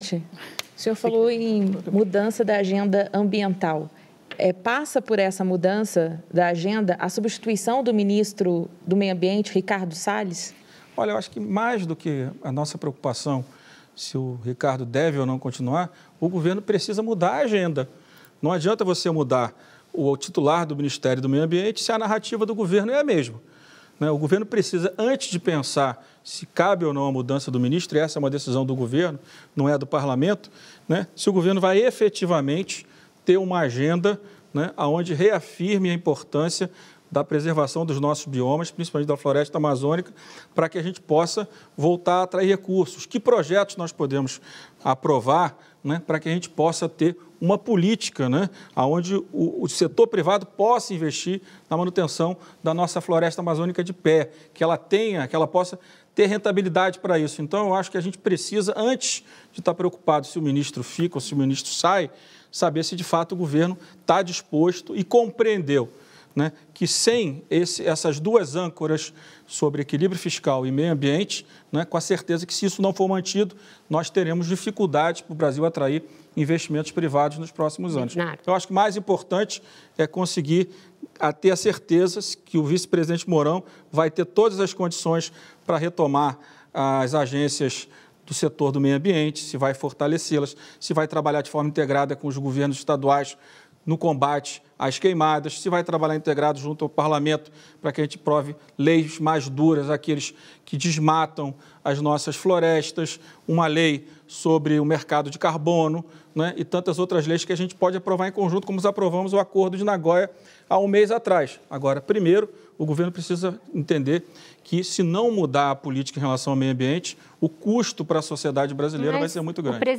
O senhor falou em mudança da agenda ambiental. É, passa por essa mudança da agenda a substituição do ministro do Meio Ambiente, Ricardo Salles? Olha, eu acho que mais do que a nossa preocupação se o Ricardo deve ou não continuar, o governo precisa mudar a agenda. Não adianta você mudar o titular do Ministério do Meio Ambiente se a narrativa do governo é a mesma. Né? O governo precisa, antes de pensar se cabe ou não a mudança do ministro, e essa é uma decisão do governo, não é do parlamento, né? se o governo vai efetivamente ter uma agenda né, onde reafirme a importância da preservação dos nossos biomas, principalmente da floresta amazônica, para que a gente possa voltar a atrair recursos. Que projetos nós podemos aprovar né, para que a gente possa ter uma política né, onde o, o, setor privado possa investir na manutenção da nossa floresta amazônica de pé, que ela tenha, que ela possa ter rentabilidade para isso. Então, eu acho que a gente precisa, antes de estar tá preocupado se o ministro fica ou se o ministro sai, saber se de fato o governo está disposto e compreendeu né, que sem esse, essas duas âncoras sobre equilíbrio fiscal e meio ambiente, né, com a certeza que se isso não for mantido, nós teremos dificuldades para o Brasil atrair investimentos privados nos próximos anos. Eu acho que mais importante é conseguir a ter a certeza que o vice-presidente Mourão vai ter todas as condições para retomar as agências do setor do meio ambiente, se vai fortalecê-las, se vai trabalhar de forma integrada com os governos estaduais no combate às queimadas, se vai trabalhar integrado junto ao parlamento para que a gente prove leis mais duras àqueles que desmatam as nossas florestas, uma lei sobre o mercado de carbono né, e tantas outras leis que a gente pode aprovar em conjunto, como aprovamos o acordo de Nagoya há um mês atrás. Agora, primeiro, o governo precisa entender que, se não mudar a política em relação ao meio ambiente, o custo para a sociedade brasileira Mas vai ser muito grande.